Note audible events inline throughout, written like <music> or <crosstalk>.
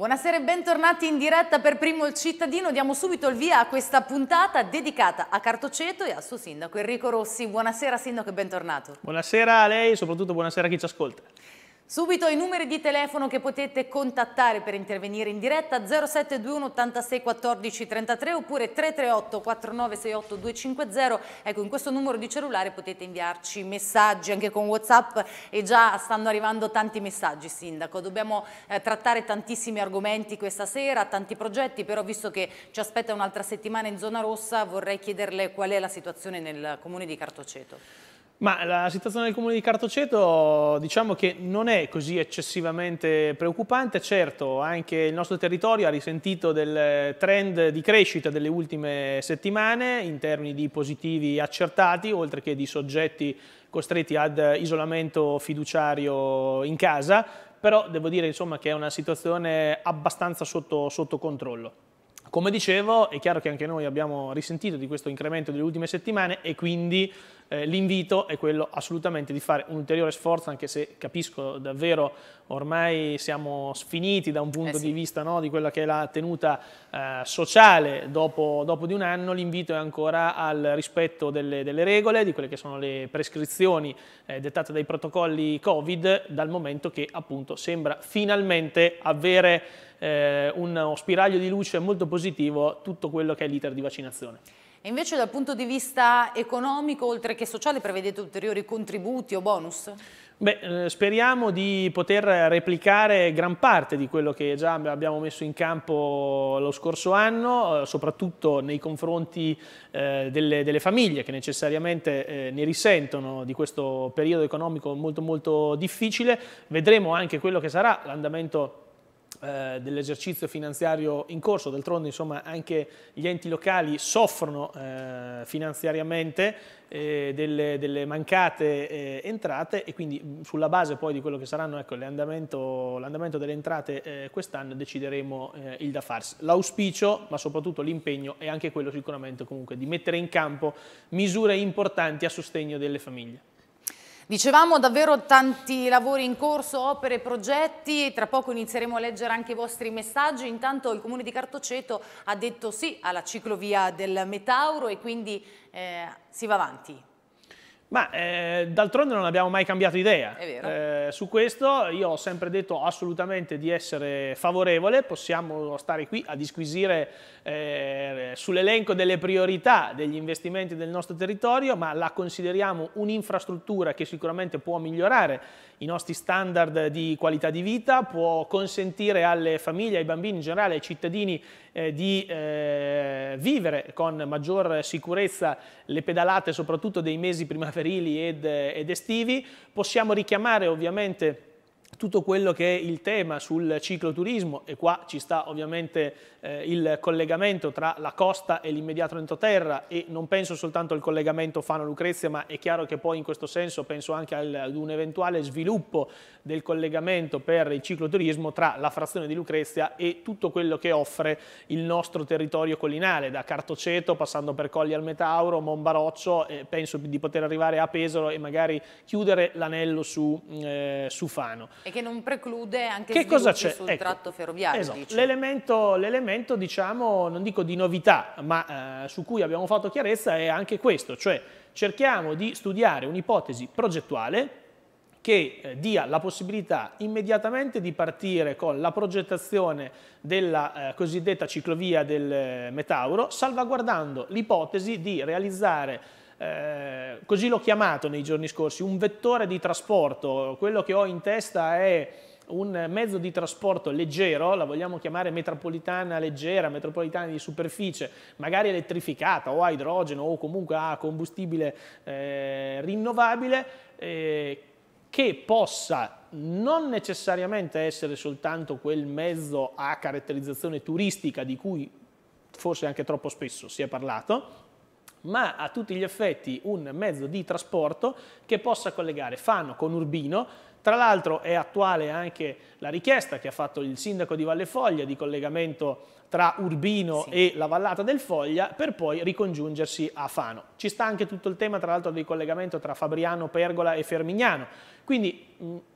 Buonasera e bentornati in diretta per Primo il Cittadino. Diamo subito il via a questa puntata dedicata a Cartoceto e al suo sindaco Enrico Rossi. Buonasera sindaco e bentornato. Buonasera a lei e soprattutto buonasera a chi ci ascolta. Subito i numeri di telefono che potete contattare per intervenire in diretta 0721 86 14 33 oppure 338 4968 250. Ecco, in questo numero di cellulare potete inviarci messaggi anche con Whatsapp e già stanno arrivando tanti messaggi, Sindaco. Dobbiamo eh, trattare tantissimi argomenti questa sera, tanti progetti, però visto che ci aspetta un'altra settimana in zona rossa vorrei chiederle qual è la situazione nel comune di Cartoceto. Ma la situazione del comune di Cartoceto diciamo che non è così eccessivamente preoccupante, certo anche il nostro territorio ha risentito del trend di crescita delle ultime settimane in termini di positivi accertati oltre che di soggetti costretti ad isolamento fiduciario in casa, però devo dire insomma, che è una situazione abbastanza sotto, sotto controllo. Come dicevo, è chiaro che anche noi abbiamo risentito di questo incremento delle ultime settimane e quindi eh, l'invito è quello assolutamente di fare un ulteriore sforzo, anche se capisco davvero ormai siamo sfiniti da un punto eh sì. di vista no, di quella che è la tenuta eh, sociale dopo, dopo, di un anno, l'invito è ancora al rispetto delle, delle, regole, di quelle che sono le prescrizioni eh, dettate dai protocolli Covid, dal momento che appunto sembra finalmente avere eh, uno spiraglio di luce molto positivo tutto quello che è l'iter di vaccinazione. E invece dal punto di vista economico, oltre che sociale, prevedete ulteriori contributi o bonus? Beh, eh, speriamo di poter replicare gran parte di quello che già abbiamo messo in campo lo scorso anno, eh, soprattutto nei confronti eh, delle, delle famiglie che necessariamente ne risentono di questo periodo economico molto molto difficile. Vedremo anche quello che sarà l'andamento eh, dell'esercizio finanziario in corso, d'altronde insomma anche gli enti locali soffrono eh, finanziariamente eh, delle, delle, mancate eh, entrate e quindi mm, sulla base poi di quello che saranno ecco, l'andamento delle entrate eh, quest'anno decideremo il da farsi. L'auspicio ma soprattutto l'impegno è anche quello sicuramente comunque di mettere in campo misure importanti a sostegno delle famiglie. Dicevamo davvero tanti lavori in corso, opere, progetti, tra poco inizieremo a leggere anche i vostri messaggi, intanto il comune di Cartoceto ha detto sì alla ciclovia del Metauro e quindi eh, si va avanti. Ma eh, d'altronde non abbiamo mai cambiato idea. Eh, su questo io ho sempre detto assolutamente di essere favorevole, possiamo stare qui a disquisire eh, sull'elenco delle priorità degli investimenti del nostro territorio, ma la consideriamo un'infrastruttura che sicuramente può migliorare i nostri standard di qualità di vita, può consentire alle famiglie, ai bambini in generale, ai cittadini eh, di eh, vivere con maggior sicurezza le pedalate soprattutto dei mesi primaverili ed, eh, ed estivi, possiamo richiamare ovviamente tutto quello che è il tema sul cicloturismo e qua ci sta ovviamente eh, il collegamento tra la costa e l'immediato entroterra e non penso soltanto al collegamento Fano-Lucrezia ma è chiaro che poi in questo senso penso anche al, ad un eventuale sviluppo del collegamento per il cicloturismo tra la frazione di Lucrezia e tutto quello che offre il nostro territorio collinale da Cartoceto passando per Colli al Metauro, Monbaroccio eh, penso di poter arrivare a Pesaro e magari chiudere l'anello su, mm, eh, su Fano. E che non preclude anche che cosa c'è? sul ecco, tratto ferroviario. Esatto. L'elemento, l'elemento, diciamo, non dico di novità, ma eh, su cui abbiamo fatto chiarezza è anche questo, cioè cerchiamo di studiare un'ipotesi progettuale che eh, dia la possibilità immediatamente di partire con la progettazione della eh, cosiddetta ciclovia del eh, Metauro, salvaguardando l'ipotesi di realizzare eh, così l'ho chiamato nei giorni scorsi, un vettore di trasporto, quello che ho in testa è un mezzo di trasporto leggero, la vogliamo chiamare metropolitana leggera, metropolitana di superficie, magari elettrificata o a idrogeno o comunque a combustibile eh, rinnovabile, eh, che possa non necessariamente essere soltanto quel mezzo a caratterizzazione turistica di cui forse anche troppo spesso si è parlato, ma a tutti gli effetti un mezzo di trasporto che possa collegare Fano con Urbino. Tra l'altro è attuale anche la richiesta che ha fatto il sindaco di Valle Foglia di collegamento tra Urbino sì. e la vallata del Foglia per poi ricongiungersi a Fano. Ci sta anche tutto il tema tra l'altro del collegamento tra Fabriano, Pergola e Fermignano. Quindi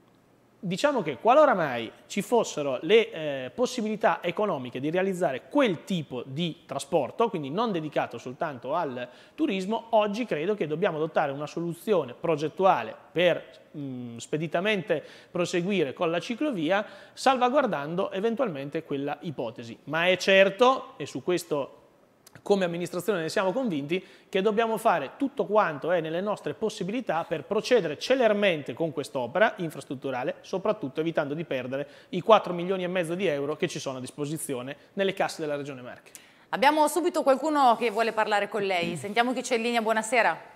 diciamo che qualora mai ci fossero le eh, possibilità economiche di realizzare quel tipo di trasporto, quindi non dedicato soltanto al turismo, oggi credo che dobbiamo adottare una soluzione progettuale per mh, speditamente proseguire con la ciclovia, salvaguardando eventualmente quella ipotesi. Ma è certo, e su questo come amministrazione ne siamo convinti che dobbiamo fare tutto quanto è nelle nostre possibilità per procedere celermente con quest'opera infrastrutturale, soprattutto evitando di perdere i 4 milioni e mezzo di euro che ci sono a disposizione nelle casse della Regione Marche. Abbiamo subito qualcuno che vuole parlare con lei. Sentiamo chi c'è in linea. Buonasera.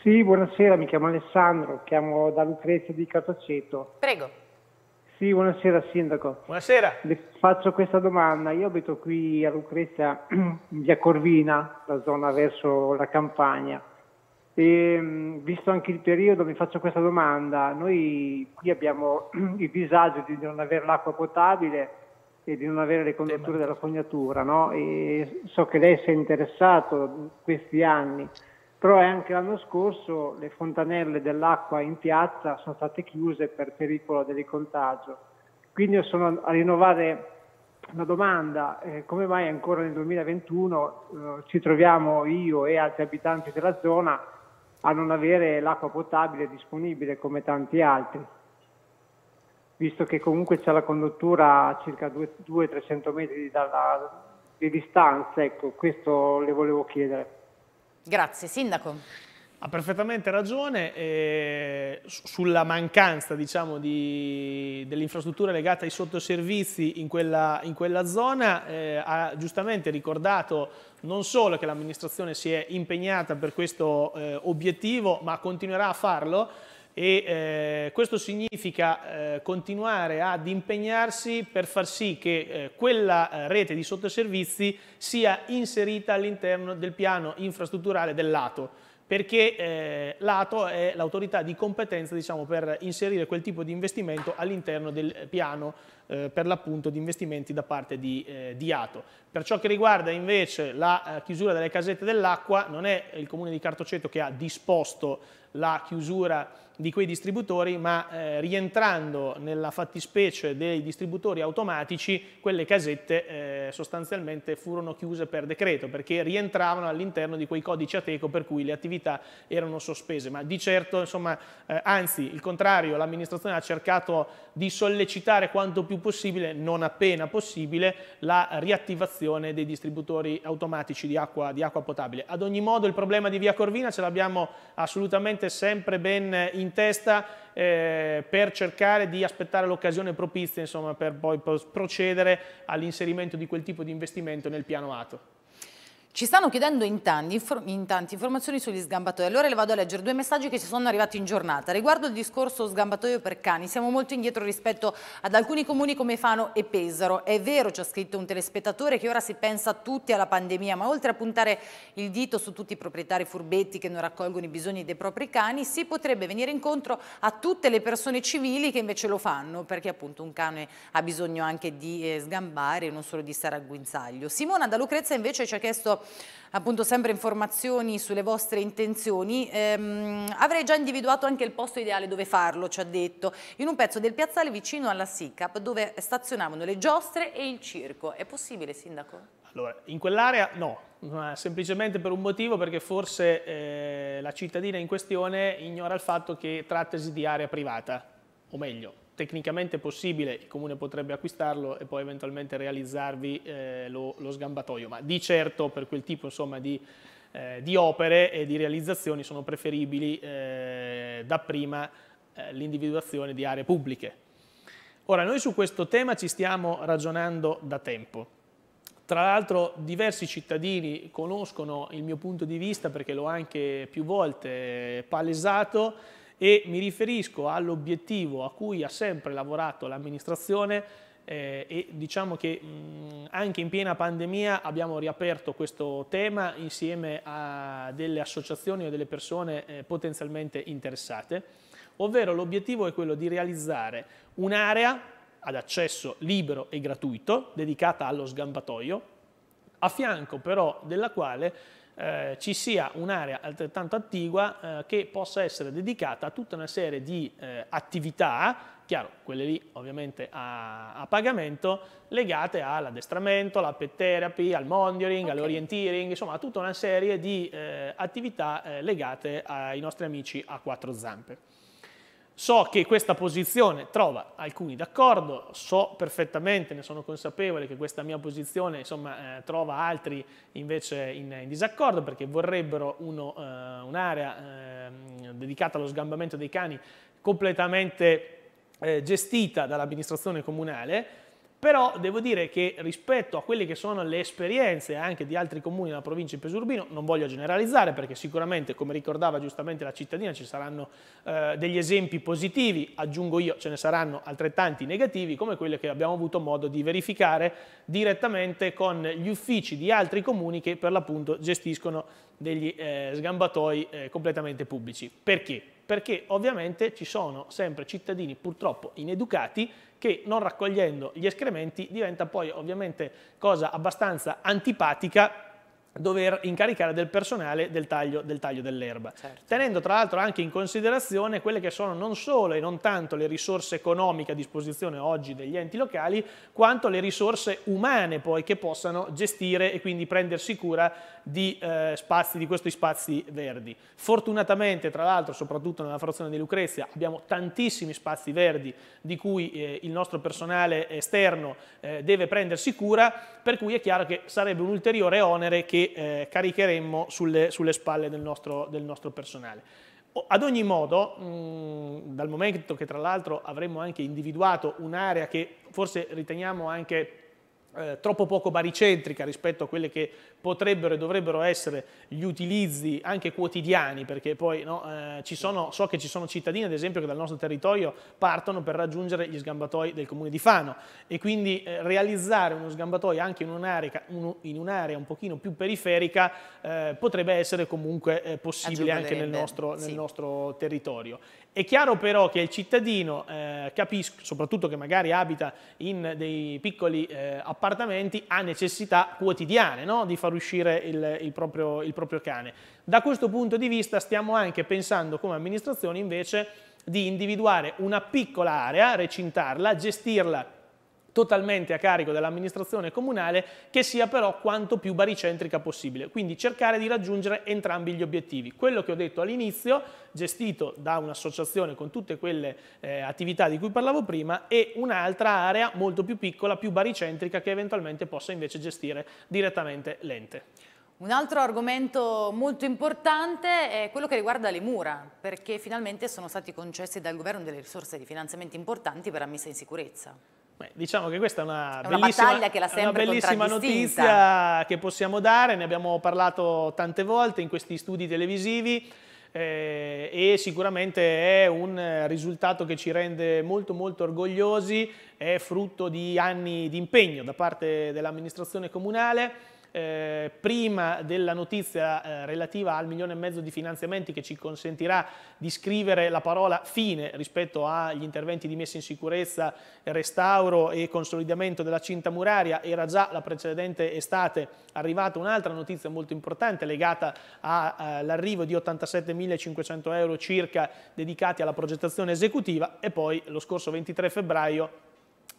Sì, buonasera, mi chiamo Alessandro, chiamo da Lucrezia di Cataceto. Prego. Sì, buonasera Sindaco. Buonasera. Le faccio questa domanda. Io abito qui a Lucrezia, <clears throat> via Corvina, la zona verso la campagna. E, mm, visto anche il periodo, mi faccio questa domanda. Noi qui abbiamo <clears throat> il disagio di non avere l'acqua potabile e di non avere le condutture della fognatura, no? so che lei si è interessato in questi anni però anche l'anno scorso le fontanelle dell'acqua in piazza sono state chiuse per pericolo del contagio. Quindi io sono a rinnovare una domanda, eh, come mai ancora nel 2021 eh, ci troviamo io e altri abitanti della zona a non avere l'acqua potabile disponibile come tanti altri, visto che comunque c'è la conduttura a circa 200-300 metri dalla, di distanza, ecco, questo le volevo chiedere. Grazie, Sindaco. Ha perfettamente ragione eh, sulla mancanza diciamo, dell'infrastruttura legata ai sottoservizi in quella, in quella zona. Eh, ha giustamente ricordato non solo che l'amministrazione si è impegnata per questo eh, obiettivo, ma continuerà a farlo e eh, questo significa eh, continuare ad impegnarsi per far sì che eh, quella eh, rete di sottoservizi sia inserita all'interno del piano infrastrutturale dell'ATO perché eh, l'ATO è l'autorità di competenza diciamo, per inserire quel tipo di investimento all'interno del piano eh, per l'appunto di investimenti da parte di, eh, di, Ato. Per ciò che riguarda invece la eh, chiusura delle casette dell'acqua, non è il comune di Cartoceto che ha disposto la chiusura di quei distributori, ma eh, rientrando nella fattispecie dei distributori automatici, quelle casette eh, sostanzialmente furono chiuse per decreto, perché rientravano all'interno di quei codici ateco per cui le attività erano sospese. Ma di certo, insomma, eh, anzi, il contrario, l'amministrazione ha cercato di sollecitare quanto più possibile, non appena possibile, la riattivazione dei distributori automatici di acqua, di acqua potabile. Ad ogni modo il problema di Via Corvina ce l'abbiamo assolutamente sempre ben eh, in testa eh, per cercare di aspettare l'occasione propizia insomma, per poi procedere all'inserimento di quel tipo di investimento nel piano ATO. Ci stanno chiedendo in tanti, in tanti, informazioni sugli sgambatoi, allora le vado a leggere due messaggi che ci sono arrivati in giornata. Riguardo il discorso sgambatoio per cani, siamo molto indietro rispetto ad alcuni comuni come Fano e Pesaro. È vero, ci ha scritto un telespettatore, che ora si pensa tutti alla pandemia, ma oltre a puntare il dito su tutti i proprietari furbetti che non raccolgono i bisogni dei propri cani, si potrebbe venire incontro a tutte le persone civili che invece lo fanno, perché appunto un cane ha bisogno anche di eh, sgambare e non solo di stare al guinzaglio. Simona da Lucrezia invece ci ha chiesto appunto sempre informazioni sulle vostre intenzioni, ehm, avrei già individuato anche il posto ideale dove farlo, ci ha detto, in un pezzo del piazzale vicino alla SICAP dove stazionavano le giostre e il circo. È possibile, Sindaco? Allora, in quell'area no, semplicemente per un motivo perché forse eh, la cittadina in questione ignora il fatto che trattasi di area privata, o meglio, tecnicamente possibile, il comune potrebbe acquistarlo e poi eventualmente realizzarvi eh, lo, lo, sgambatoio, ma di certo per quel tipo insomma, di, eh, di, opere e di realizzazioni sono preferibili eh, dapprima eh, l'individuazione di aree pubbliche. Ora, noi su questo tema ci stiamo ragionando da tempo. Tra l'altro diversi cittadini conoscono il mio punto di vista perché l'ho anche più volte palesato, e mi riferisco all'obiettivo a cui ha sempre lavorato l'amministrazione eh, e diciamo che mh, anche in piena pandemia abbiamo riaperto questo tema insieme a delle associazioni o delle persone eh, potenzialmente interessate, ovvero l'obiettivo è quello di realizzare un'area ad accesso libero e gratuito dedicata allo sgambatoio, a fianco però della quale eh, ci sia un'area altrettanto attigua eh, che possa essere dedicata a tutta una serie di eh, attività, chiaro, quelle lì ovviamente a, a pagamento, legate all'addestramento, alla pet therapy, al monitoring, okay. all'orienteering, insomma a tutta una serie di eh, attività eh, legate ai nostri amici a quattro zampe. So che questa posizione trova alcuni d'accordo, so perfettamente, ne sono consapevole che questa mia posizione insomma, eh, trova altri invece in, in, disaccordo perché vorrebbero eh, un'area eh, dedicata allo sgambamento dei cani completamente eh, gestita dall'amministrazione comunale, però devo dire che rispetto a quelle che sono le esperienze anche di altri comuni della provincia di Pesurbino, non voglio generalizzare perché sicuramente, come ricordava giustamente la cittadina, ci saranno eh, degli esempi positivi, aggiungo io, ce ne saranno altrettanti negativi come quelli che abbiamo avuto modo di verificare direttamente con gli uffici di altri comuni che per l'appunto gestiscono degli eh, sgambatoi eh, completamente pubblici. Perché? Perché ovviamente ci sono sempre cittadini purtroppo ineducati che non raccogliendo gli escrementi diventa poi ovviamente cosa abbastanza antipatica dover incaricare del personale del taglio, dell'erba, certo. tenendo tra l'altro anche in considerazione quelle che sono non solo e non tanto le risorse economiche a disposizione oggi degli enti locali, quanto le risorse umane poi che possano gestire e quindi prendersi cura di, eh, spazi, di questi spazi verdi. Fortunatamente tra l'altro soprattutto nella frazione di Lucrezia abbiamo tantissimi spazi verdi di cui eh, il nostro personale esterno eh, deve prendersi cura, per cui è chiaro che sarebbe un ulteriore onere che che eh, caricheremmo sulle, sulle spalle del nostro, del nostro, personale. Ad ogni modo, mh, mm, dal momento che tra l'altro avremmo anche individuato un'area che forse riteniamo anche eh, troppo poco baricentrica rispetto a quelle che potrebbero e dovrebbero essere gli utilizzi anche quotidiani, perché poi no, eh, sono, so che ci sono cittadini, ad esempio, che dal nostro territorio partono per raggiungere gli sgambatoi del comune di Fano e quindi eh, realizzare uno sgambatoio anche in un'area un, un, un, pochino più periferica eh, potrebbe essere comunque eh, possibile anche nel nostro, nel nostro territorio. È chiaro però che il cittadino, eh, capisco, soprattutto che magari abita in dei piccoli eh, appartamenti, ha necessità quotidiane no? di fare far uscire il, il, proprio, il proprio cane. Da questo punto di vista stiamo anche pensando come amministrazione invece di individuare una piccola area, recintarla, gestirla totalmente a carico dell'amministrazione comunale che sia però quanto più baricentrica possibile, quindi cercare di raggiungere entrambi gli obiettivi. Quello che ho detto all'inizio, gestito da un'associazione con tutte quelle eh, attività di cui parlavo prima e un'altra area molto più piccola, più baricentrica che eventualmente possa invece gestire direttamente l'ente. Un altro argomento molto importante è quello che riguarda le mura, perché finalmente sono stati concessi dal governo delle risorse di finanziamenti importanti per la messa in sicurezza. Beh, diciamo che questa è una, è una bellissima, che una bellissima notizia che possiamo dare, ne abbiamo parlato tante volte in questi studi televisivi eh, e sicuramente è un risultato che ci rende molto molto orgogliosi, è frutto di anni di impegno da parte dell'amministrazione comunale eh, prima della notizia eh, relativa al milione e mezzo di finanziamenti che ci consentirà di scrivere la parola fine rispetto agli interventi di messa in sicurezza, restauro e consolidamento della cinta muraria, era già la precedente estate arrivata un'altra notizia molto importante legata all'arrivo eh, di 87.500 euro circa dedicati alla progettazione esecutiva e poi lo scorso 23 febbraio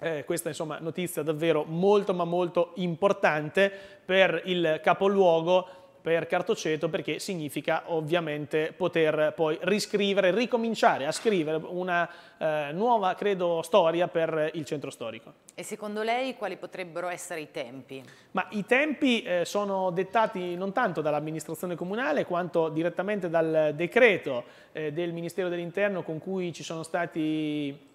eh, questa insomma notizia davvero molto ma molto importante per il capoluogo per Cartoceto perché significa ovviamente poter poi riscrivere, ricominciare a scrivere una eh, nuova, credo, storia per il centro storico. E secondo lei quali potrebbero essere i tempi? Ma i tempi eh, sono dettati non tanto dall'amministrazione comunale quanto direttamente dal decreto eh, del Ministero dell'Interno con cui ci sono stati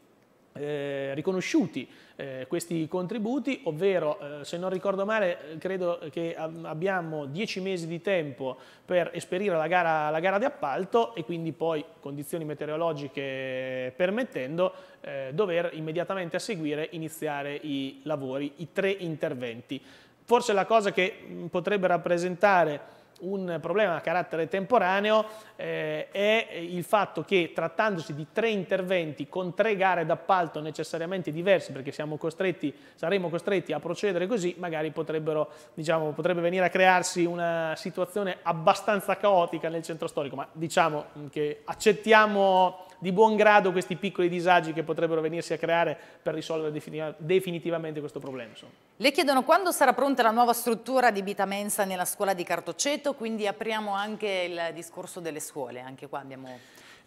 eh, riconosciuti eh, questi contributi, ovvero eh, se non ricordo male credo che abbiamo dieci mesi di tempo per esperire la gara, la gara di appalto e quindi poi condizioni meteorologiche permettendo eh, dover immediatamente a seguire iniziare i lavori, i tre interventi. Forse la cosa che mm, potrebbe rappresentare un problema a carattere temporaneo eh, è il fatto che trattandosi di tre interventi con tre gare d'appalto necessariamente diverse, perché costretti, saremo costretti a procedere così, magari diciamo, potrebbe venire a crearsi una situazione abbastanza caotica nel centro storico, ma diciamo che accettiamo di buon grado questi piccoli disagi che potrebbero venirsi a creare per risolvere definitivamente questo problema. Le chiedono quando sarà pronta la nuova struttura di Bita Mensa nella scuola di Cartoceto, quindi apriamo anche il discorso delle scuole, anche qua abbiamo...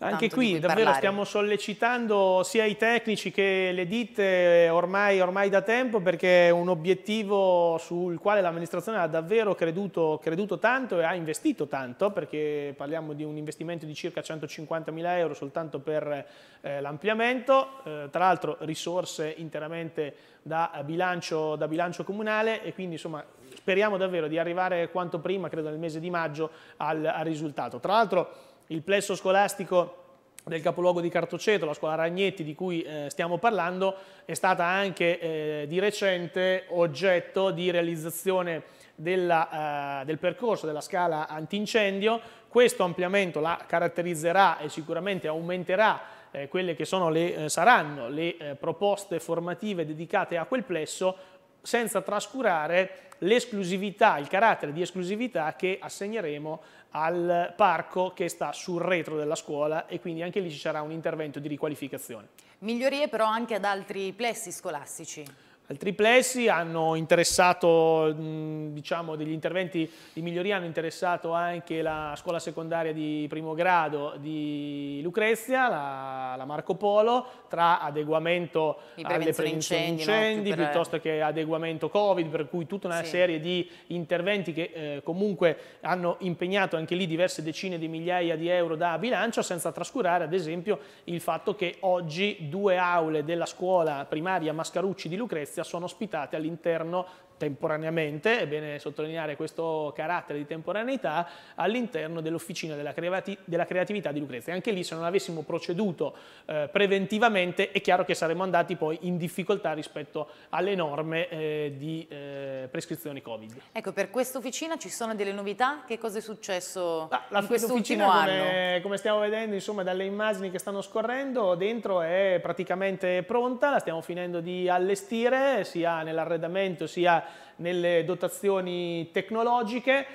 Anche qui davvero stiamo sollecitando sia i tecnici che le ditte ormai, ormai, da tempo perché è un obiettivo sul quale l'amministrazione ha davvero creduto, creduto, tanto e ha investito tanto perché parliamo di un investimento di circa 150 mila euro soltanto per eh, l'ampliamento, eh, tra l'altro risorse interamente da bilancio, da bilancio comunale e quindi insomma speriamo davvero di arrivare quanto prima, credo nel mese di maggio, al, al risultato. Tra l'altro il plesso scolastico del capoluogo di Cartoceto, la scuola Ragnetti di cui eh, stiamo parlando, è stata anche eh, di recente oggetto di realizzazione della, eh, del percorso della scala antincendio. Questo ampliamento la caratterizzerà e sicuramente aumenterà eh, quelle che le, eh, saranno le eh, proposte formative dedicate a quel plesso senza trascurare l'esclusività, il carattere di esclusività che assegneremo al parco che sta sul retro della scuola e quindi anche lì ci sarà un intervento di riqualificazione. Migliorie però anche ad altri plessi scolastici al triplessi, hanno interessato diciamo, degli interventi di miglioria, hanno interessato anche la scuola secondaria di primo grado di Lucrezia, la, la Marco Polo, tra adeguamento alle prevenzioni incendi, no? piuttosto che adeguamento Covid, per cui tutta una sì. serie di interventi che eh, comunque hanno impegnato anche lì diverse decine di migliaia di euro da bilancio, senza trascurare ad esempio il fatto che oggi due aule della scuola primaria Mascarucci di Lucrezia Venezia sono ospitate all'interno temporaneamente, è bene sottolineare questo carattere di temporaneità, all'interno dell'officina della, della, creatività di Lucrezia. Anche lì se non avessimo proceduto eh, preventivamente è chiaro che saremmo andati poi in difficoltà rispetto alle norme eh, di eh, prescrizioni Covid. Ecco, per questa officina ci sono delle novità? Che cosa è successo ah, la, in quest'ultimo come, anno? Come stiamo vedendo insomma, dalle immagini che stanno scorrendo, dentro è praticamente pronta, la stiamo finendo di allestire sia nell'arredamento sia nelle dotazioni tecnologiche.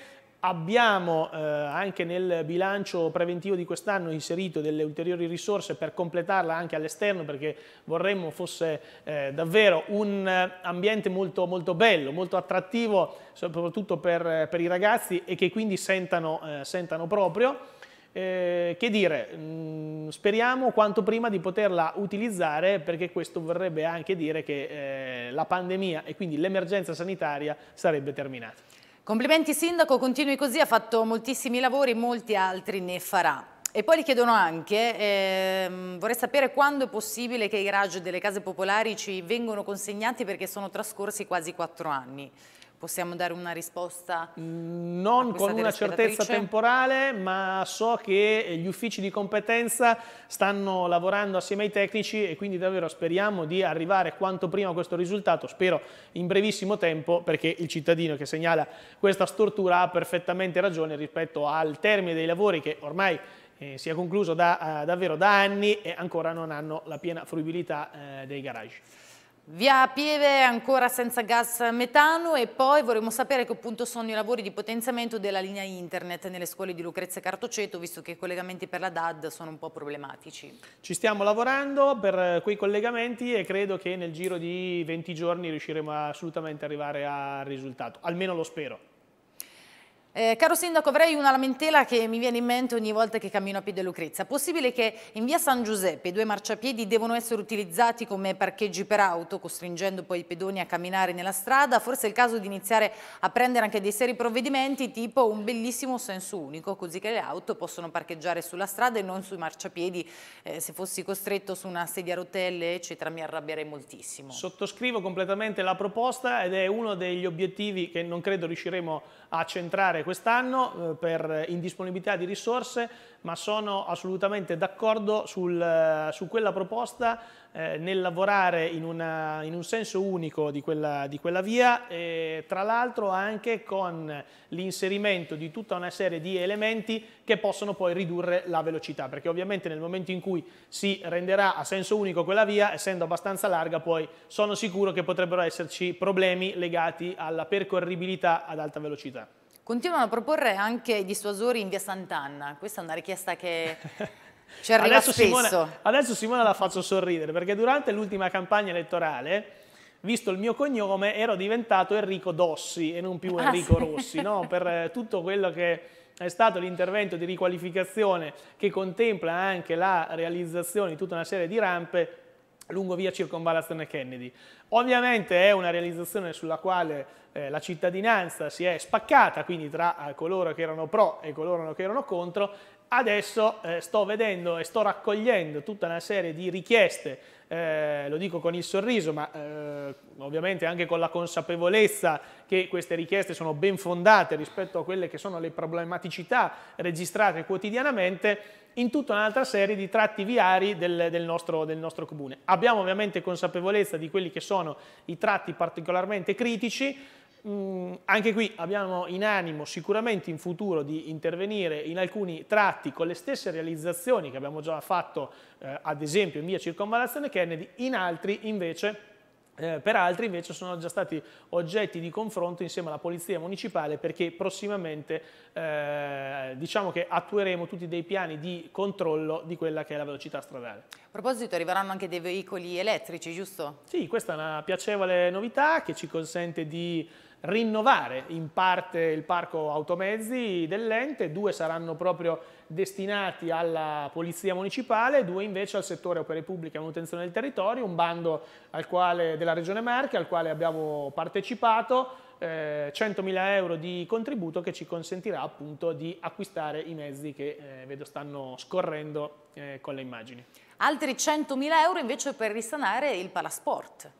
Abbiamo eh, anche nel bilancio preventivo di quest'anno inserito delle ulteriori risorse per completarla anche all'esterno perché vorremmo fosse eh, davvero un ambiente molto, molto, bello, molto attrattivo soprattutto per, per, i ragazzi e che quindi sentano, eh, sentano proprio. Eh, che dire, mh, mm, speriamo quanto prima di poterla utilizzare perché questo vorrebbe anche dire che eh, la pandemia e quindi l'emergenza sanitaria sarebbe terminata. Complimenti Sindaco, continui così, ha fatto moltissimi lavori, molti altri ne farà. E poi gli chiedono anche, ehm, vorrei sapere quando è possibile che i garage delle case popolari ci vengano consegnati perché sono trascorsi quasi quattro anni. Possiamo dare una risposta? Non con una certezza temporale, ma so che eh, gli uffici di competenza stanno lavorando assieme ai tecnici e quindi davvero speriamo di arrivare quanto prima a questo risultato, spero in brevissimo tempo, perché il cittadino che segnala questa stortura ha perfettamente ragione rispetto al termine dei lavori che ormai eh, si è concluso da, eh, davvero da anni e ancora non hanno la piena fruibilità eh, dei garage. Via Pieve ancora senza gas metano e poi vorremmo sapere che appunto sono i lavori di potenziamento della linea internet nelle scuole di Lucrezia e Cartoceto visto che i collegamenti per la DAD sono un po' problematici. Ci stiamo lavorando per eh, quei collegamenti e credo che nel giro di 20 giorni riusciremo assolutamente ad arrivare al risultato, almeno lo spero. Eh, caro Sindaco, avrei una lamentela che mi viene in mente ogni volta che cammino a piedi Lucrezia. Possibile che in via San Giuseppe due marciapiedi devono essere utilizzati come parcheggi per auto, costringendo poi i pedoni a camminare nella strada? Forse è il caso di iniziare a prendere anche dei seri provvedimenti, tipo un bellissimo senso unico, così che le auto possono parcheggiare sulla strada e non sui marciapiedi. Eh, se fossi costretto su una sedia a rotelle, eccetera, mi arrabbierei moltissimo. Sottoscrivo completamente la proposta ed è uno degli obiettivi che non credo riusciremo a centrare quest'anno eh, per indisponibilità di risorse, ma sono assolutamente d'accordo eh, su quella proposta eh, nel lavorare in, una, eh, in, un senso unico di quella, di quella via, e, tra l'altro anche con l'inserimento di tutta una serie di elementi che possono poi ridurre la velocità, perché ovviamente nel momento in cui si renderà a senso unico quella via, essendo abbastanza larga, poi sono sicuro che potrebbero esserci problemi legati alla percorribilità ad alta velocità. Continuano a proporre anche i dissuasori in via Sant'Anna, questa è una richiesta che <laughs> ci arriva adesso spesso. Simona, adesso Simona la faccio sorridere, perché durante l'ultima campagna elettorale visto il mio cognome, ero diventato Enrico Dossi e non più ah, Enrico ah, sì. Rossi, no? <laughs> per eh, tutto quello che è stato l'intervento di riqualificazione che contempla anche la realizzazione di tutta una serie di rampe lungo via Circonvallazione Kennedy. Ovviamente è una realizzazione sulla quale eh, la cittadinanza si è spaccata, quindi tra eh, coloro che erano pro e coloro che erano contro. Adesso eh, sto vedendo e sto raccogliendo tutta una serie di richieste, eh, lo dico con il sorriso, ma eh, ovviamente anche con la consapevolezza che queste richieste sono ben fondate rispetto a quelle che sono le problematicità registrate quotidianamente, in tutta un'altra serie di tratti viari del, del, nostro, del, nostro, comune. Abbiamo ovviamente consapevolezza di quelli che sono i tratti particolarmente critici, mh, mm, anche qui abbiamo in animo sicuramente in futuro di intervenire in alcuni tratti con le stesse realizzazioni che abbiamo già fatto eh, ad esempio in via circonvallazione Kennedy, in altri invece eh, per altri invece sono già stati oggetti di confronto insieme alla Polizia Municipale perché prossimamente eh, diciamo che attueremo tutti dei piani di controllo di quella che è la velocità stradale. A proposito arriveranno anche dei veicoli elettrici, giusto? Sì, questa è una piacevole novità che ci consente di rinnovare in parte il parco automezzi dell'ente, due saranno proprio destinati alla Polizia Municipale, due invece al settore opere pubbliche e manutenzione del territorio, un bando quale, della Regione Marche al quale abbiamo partecipato, eh, 100.000 euro di contributo che ci consentirà appunto di acquistare i mezzi che eh, vedo stanno scorrendo eh, con le immagini. Altri 100.000 euro invece per risanare il palasport.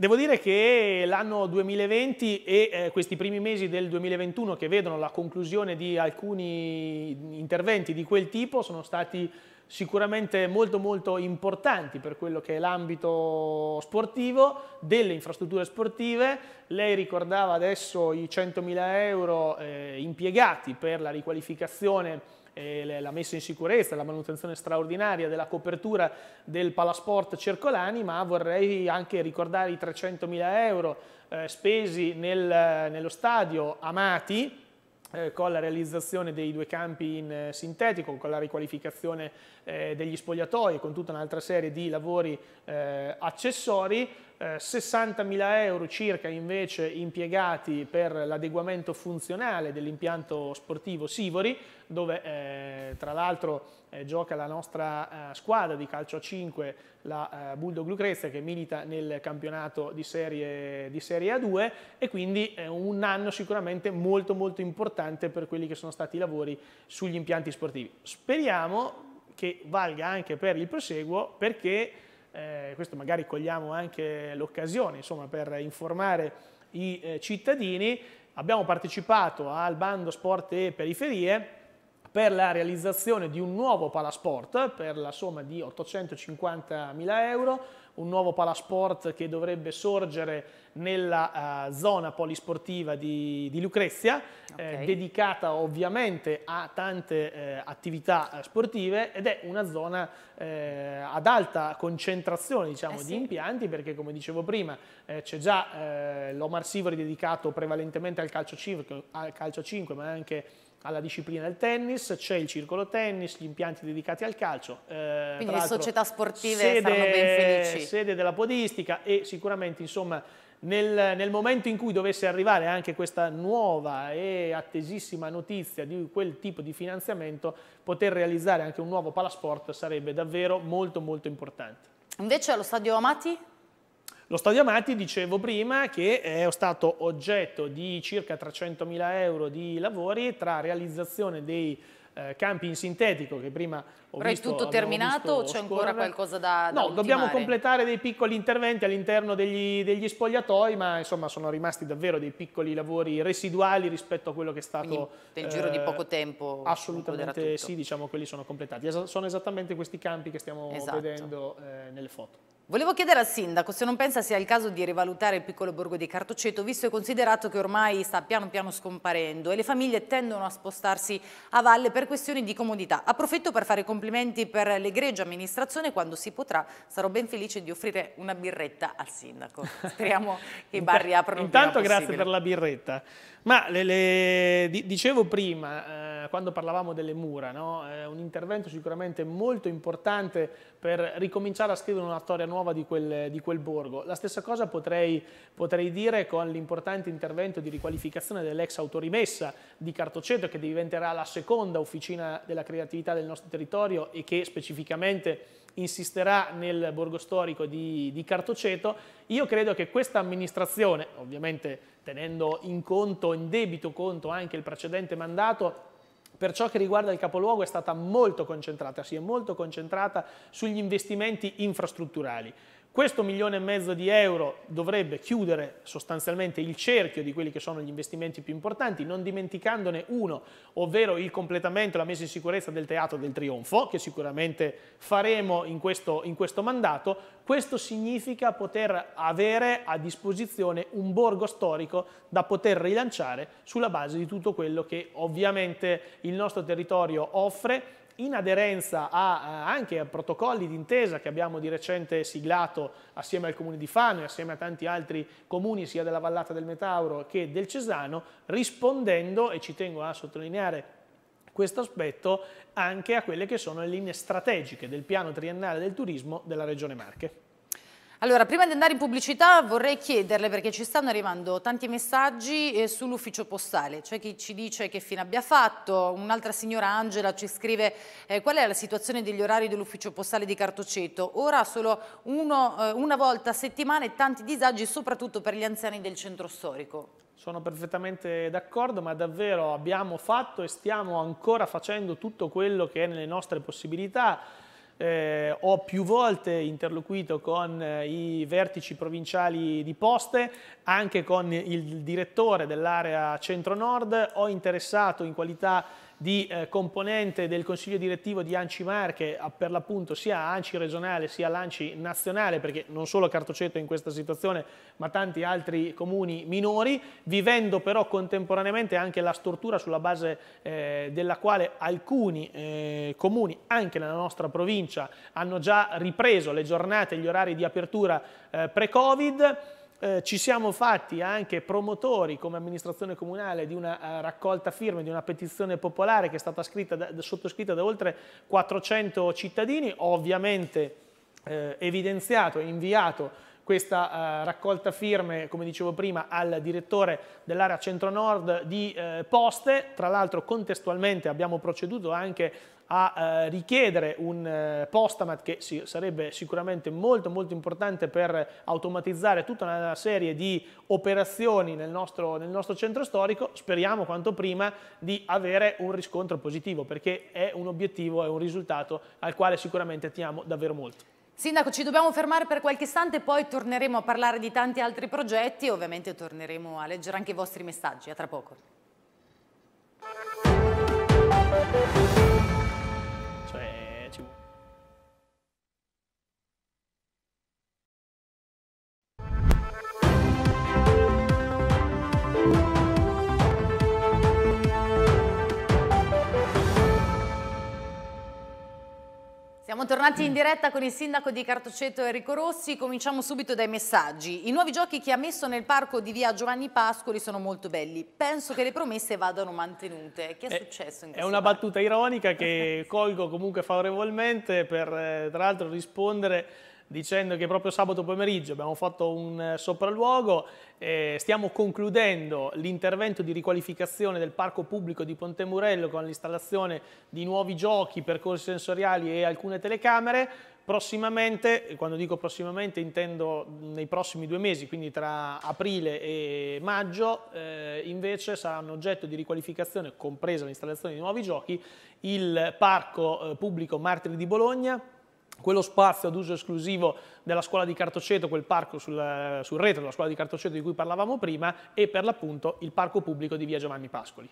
Devo dire che l'anno 2020 e eh, questi primi mesi del 2021 che vedono la conclusione di alcuni interventi di quel tipo sono stati sicuramente molto molto importanti per quello che è l'ambito sportivo, delle infrastrutture sportive. Lei ricordava adesso i 100.000 euro eh, impiegati per la riqualificazione eh, la messa in sicurezza, la manutenzione straordinaria della copertura del Palasport Circolani, ma vorrei anche ricordare i 300.000 euro eh, spesi nel, nello stadio Amati, eh, con la realizzazione dei due campi in eh, sintetico, con la riqualificazione eh, degli spogliatoi e con tutta un'altra serie di lavori eh, accessori eh, 60.000 euro circa invece impiegati per l'adeguamento funzionale dell'impianto sportivo Sivori, dove eh, tra l'altro eh, gioca la nostra eh, squadra di calcio a 5, la eh, Bulldog Lucrezia, che milita nel campionato di serie, di serie A2 e quindi è eh, un anno sicuramente molto molto importante per quelli che sono stati i lavori sugli impianti sportivi. Speriamo che valga anche per il proseguo perché eh, questo magari cogliamo anche l'occasione per informare i eh, cittadini, abbiamo partecipato al bando Sport e Periferie per la realizzazione di un nuovo palasport per la somma di 850.000 euro, un nuovo palasport che dovrebbe sorgere nella uh, zona polisportiva di, di Lucrezia, eh, okay. eh, dedicata ovviamente a tante eh, attività eh, sportive ed è una zona eh, ad alta concentrazione diciamo, sì. di impianti perché come dicevo prima c'è già l'Omar Sivori dedicato prevalentemente al calcio 5, al calcio 5 ma anche alla disciplina del tennis, c'è il circolo tennis, gli impianti dedicati al calcio. Eh, Quindi le società sportive sede, saranno ben felici. Sede della podistica e sicuramente insomma nel, nel, momento in cui dovesse arrivare anche questa nuova e attesissima notizia di quel tipo di finanziamento, poter realizzare anche un nuovo palasport sarebbe davvero molto molto importante. Invece allo stadio Amati? Lo Stadio Amati, dicevo prima, che è stato oggetto di circa 300.000 euro di lavori tra realizzazione dei eh, campi in sintetico che prima ho Però visto, è tutto terminato o c'è ancora qualcosa da, da No, ultimare. dobbiamo completare dei piccoli interventi all'interno degli, degli, spogliatoi ma insomma sono rimasti davvero dei piccoli lavori residuali rispetto a quello che è stato Quindi, nel eh, giro di eh, poco tempo Assolutamente sì, diciamo quelli sono completati sono esattamente questi campi che stiamo esatto. vedendo eh, nelle foto Volevo chiedere al sindaco se non pensa sia il caso di rivalutare il piccolo borgo di Cartoceto, visto e considerato che ormai sta piano piano scomparendo e le famiglie tendono a spostarsi a valle per questioni di comodità. Approfitto per fare complimenti per l'egregia amministrazione, quando si potrà sarò ben felice di offrire una birretta al sindaco. Speriamo che i bar riaprano Intanto grazie per la birretta. Ma le, le, dicevo prima... Eh quando parlavamo delle mura, no? Eh, un intervento sicuramente molto importante per ricominciare a scrivere una storia nuova di quel, di quel borgo. La stessa cosa potrei, potrei dire con l'importante intervento di riqualificazione dell'ex autorimessa di Cartoceto che diventerà la seconda officina della creatività del nostro territorio e che specificamente insisterà nel borgo storico di, di Cartoceto, io credo che questa amministrazione, ovviamente tenendo in conto, in debito conto anche il precedente mandato, per ciò che riguarda il capoluogo è stata molto concentrata, si è molto concentrata sugli investimenti infrastrutturali. Questo milione e mezzo di euro dovrebbe chiudere sostanzialmente il cerchio di quelli che sono gli investimenti più importanti, non dimenticandone uno, ovvero il completamento e la messa in sicurezza del Teatro del Trionfo, che sicuramente faremo in questo, in questo mandato. Questo significa poter avere a disposizione un borgo storico da poter rilanciare sulla base di tutto quello che ovviamente il nostro territorio offre in aderenza a, eh, anche a protocolli d'intesa che abbiamo di recente siglato assieme al Comune di Fano e assieme a tanti altri comuni sia della Vallata del Metauro che del Cesano, rispondendo, e ci tengo a sottolineare questo aspetto, anche a quelle che sono le linee strategiche del piano triennale del turismo della Regione Marche. Allora, prima di andare in pubblicità vorrei chiederle, perché ci stanno arrivando tanti messaggi eh, sull'ufficio postale, c'è chi ci dice che fine abbia fatto, un'altra signora Angela ci scrive eh, qual è la situazione degli orari dell'ufficio postale di Cartoceto, ora solo uno, eh, una volta a settimana e tanti disagi soprattutto per gli anziani del centro storico. Sono perfettamente d'accordo, ma davvero abbiamo fatto e stiamo ancora facendo tutto quello che è nelle nostre possibilità eh, ho più volte interloquito con eh, i vertici provinciali di Poste, anche con il direttore dell'area centro-nord, ho interessato in qualità di eh, componente del consiglio direttivo di ANCI Marche, ah, per l'appunto sia ANCI regionale sia l'ANCI nazionale, perché non solo Cartoceto è in questa situazione, ma tanti altri comuni minori, vivendo però contemporaneamente anche la stortura sulla base eh, della quale alcuni eh, comuni, anche nella nostra provincia, hanno già ripreso le giornate e gli orari di apertura eh, pre-Covid, eh, ci siamo fatti anche promotori come amministrazione comunale di una eh, raccolta firme, di una petizione popolare che è stata da, sottoscritta da oltre 400 cittadini, ovviamente eh, evidenziato e inviato questa eh, raccolta firme, come dicevo prima, al direttore dell'area centro-nord di eh, Poste. Tra l'altro contestualmente abbiamo proceduto anche a eh, richiedere un eh, postamat che si, sarebbe sicuramente molto molto importante per automatizzare tutta una serie di operazioni nel nostro, nel nostro centro storico, speriamo quanto prima di avere un riscontro positivo perché è un obiettivo, è un risultato al quale sicuramente ti amo davvero molto. Sindaco, ci dobbiamo fermare per qualche istante, poi torneremo a parlare di tanti altri progetti e ovviamente torneremo a leggere anche i vostri messaggi. A tra poco. Siamo tornati in diretta con il sindaco di Cartoceto Enrico Rossi, cominciamo subito dai messaggi. I nuovi giochi che ha messo nel parco di via Giovanni Pascoli sono molto belli, penso che le promesse vadano mantenute. Che è, è eh, successo in questo È una parco? battuta ironica che <laughs> colgo comunque favorevolmente per eh, tra l'altro rispondere dicendo che proprio sabato pomeriggio abbiamo fatto un eh, sopralluogo, eh, stiamo concludendo l'intervento di riqualificazione del parco pubblico di Ponte Murello con l'installazione di nuovi giochi, percorsi sensoriali e alcune telecamere, prossimamente, quando dico prossimamente intendo nei prossimi due mesi, quindi tra aprile e maggio, eh, invece saranno oggetto di riqualificazione, compresa l'installazione di nuovi giochi, il parco eh, pubblico Martiri di Bologna, quello spazio ad uso esclusivo della scuola di Cartoceto, quel parco sul, sul retro della scuola di Cartoceto di cui parlavamo prima e per l'appunto il parco pubblico di via Giovanni Pascoli.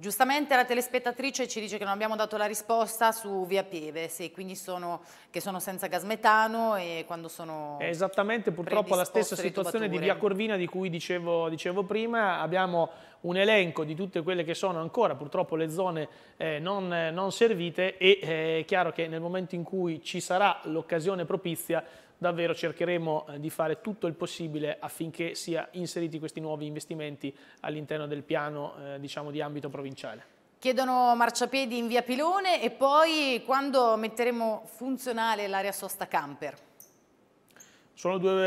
Giustamente la telespettatrice ci dice che non abbiamo dato la risposta su Via Pieve, sì, quindi sono, che sono senza gas metano e quando sono È esattamente purtroppo la stessa situazione di Via Corvina di cui dicevo, dicevo, prima, abbiamo un elenco di tutte quelle che sono ancora purtroppo le zone eh, non, non, servite e eh, è chiaro che nel momento in cui ci sarà l'occasione propizia davvero cercheremo eh, di fare tutto il possibile affinché sia inseriti questi nuovi investimenti all'interno del piano eh, diciamo, di ambito provinciale. Chiedono marciapiedi in via Pilone e poi quando metteremo funzionale l'area sosta camper? Sono due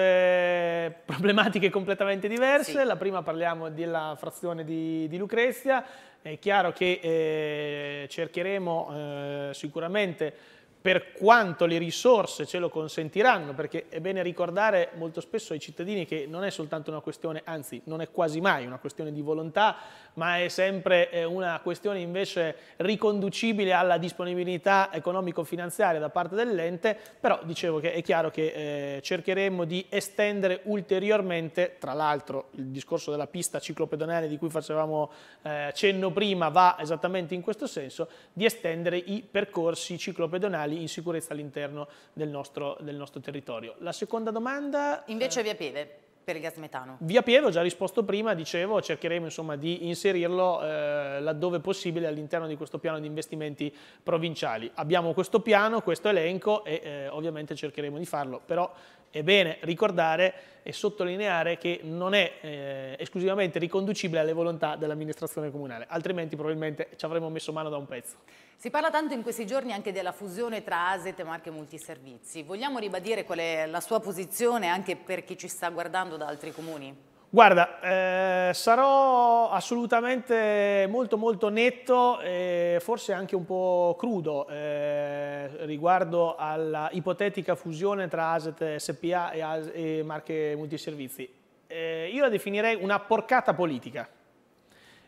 eh, <laughs> problematiche completamente diverse, sì. la prima parliamo della frazione di, di Lucrezia, è chiaro che eh, cercheremo eh, sicuramente per quanto le risorse ce lo consentiranno, perché è bene ricordare molto spesso ai cittadini che non è soltanto una questione, anzi non è quasi mai una questione di volontà, ma è sempre eh, una questione invece riconducibile alla disponibilità economico-finanziaria da parte dell'ente, però dicevo che è chiaro che eh, cercheremo di estendere ulteriormente, tra l'altro il discorso della pista ciclopedonale di cui facevamo eh, cenno prima va esattamente in questo senso, di estendere i percorsi ciclopedonali stradali in sicurezza all'interno del, del nostro, territorio. La seconda domanda... Invece eh, via Pieve per il gas metano? Via Pieve ho già risposto prima, dicevo, cercheremo insomma, di inserirlo eh, laddove possibile all'interno di questo piano di investimenti provinciali. Abbiamo questo piano, questo elenco e eh, ovviamente cercheremo di farlo, però è bene ricordare e sottolineare che non è eh, esclusivamente riconducibile alle volontà dell'amministrazione comunale, altrimenti probabilmente ci avremmo messo mano da un pezzo. Si parla tanto in questi giorni anche della fusione tra ASET e Marche Multiservizi. Vogliamo ribadire qual è la sua posizione anche per chi ci sta guardando da altri comuni? Guarda, eh, sarò assolutamente molto molto netto e forse anche un po' crudo eh, riguardo alla ipotetica fusione tra Aset SPA e, As e Marche Multiservizi. Eh, io la definirei una porcata politica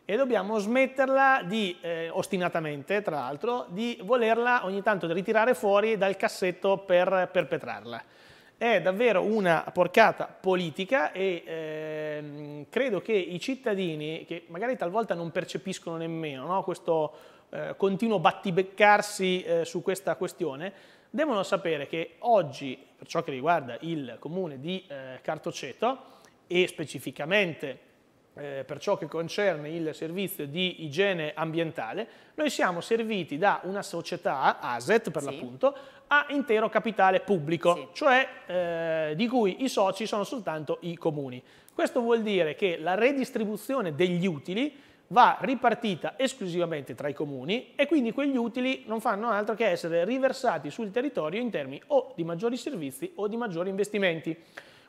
e dobbiamo smetterla di, eh, ostinatamente tra l'altro, di volerla ogni tanto ritirare fuori dal cassetto per perpetrarla è davvero una porcata politica e ehm, credo che i cittadini, che magari talvolta non percepiscono nemmeno no, questo eh, continuo battibeccarsi eh, su questa questione, devono sapere che oggi, per ciò che riguarda il comune di eh, Cartoceto e specificamente eh, per ciò che concerne il servizio di igiene ambientale, noi siamo serviti da una società, ASET per sì. l'appunto, a intero capitale pubblico, sì. cioè eh, di cui i soci sono soltanto i comuni. Questo vuol dire che la redistribuzione degli utili va ripartita esclusivamente tra i comuni e quindi quegli utili non fanno altro che essere riversati sul territorio in termini o di maggiori servizi o di maggiori investimenti.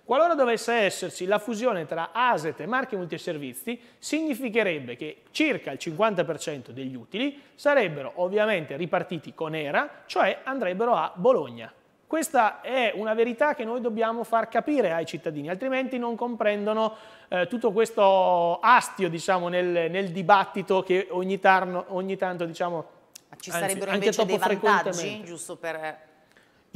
Qualora dovesse esserci la fusione tra ASET e marche multiservizi, significherebbe che circa il 50% degli utili sarebbero ovviamente ripartiti con ERA, cioè andrebbero a Bologna. Questa è una verità che noi dobbiamo far capire ai cittadini, altrimenti non comprendono eh, tutto questo astio diciamo, nel, nel, dibattito che ogni, tarno, ogni tanto diciamo, Ci anzi, sarebbero anche invece dei vantaggi, giusto per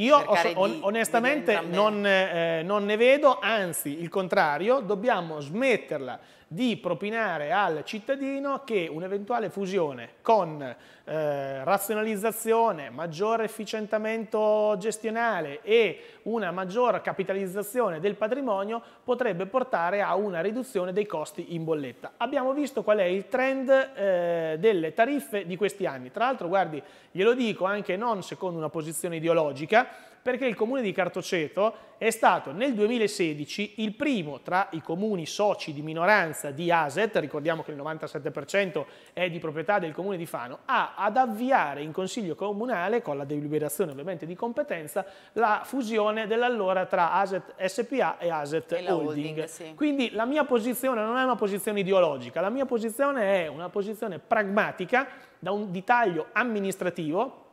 io on onestamente non, eh, non ne vedo, anzi il contrario, dobbiamo smetterla di propinare al cittadino che un'eventuale fusione con eh, razionalizzazione, maggiore efficientamento gestionale e una maggior capitalizzazione del patrimonio potrebbe portare a una riduzione dei costi in bolletta. Abbiamo visto qual è il trend eh, delle tariffe di questi anni. Tra l'altro, guardi, glielo dico anche non secondo una posizione ideologica, perché il comune di Cartoceto è stato nel 2016 il primo tra i comuni soci di minoranza di ASET, ricordiamo che il 97% è di proprietà del comune di Fano, a, ad avviare in consiglio comunale, con la deliberazione ovviamente di competenza, la fusione dell'allora tra ASET SPA e ASET e Holding. holding sì. Quindi la mia posizione non è una posizione ideologica, la mia posizione è una posizione pragmatica da un, di taglio amministrativo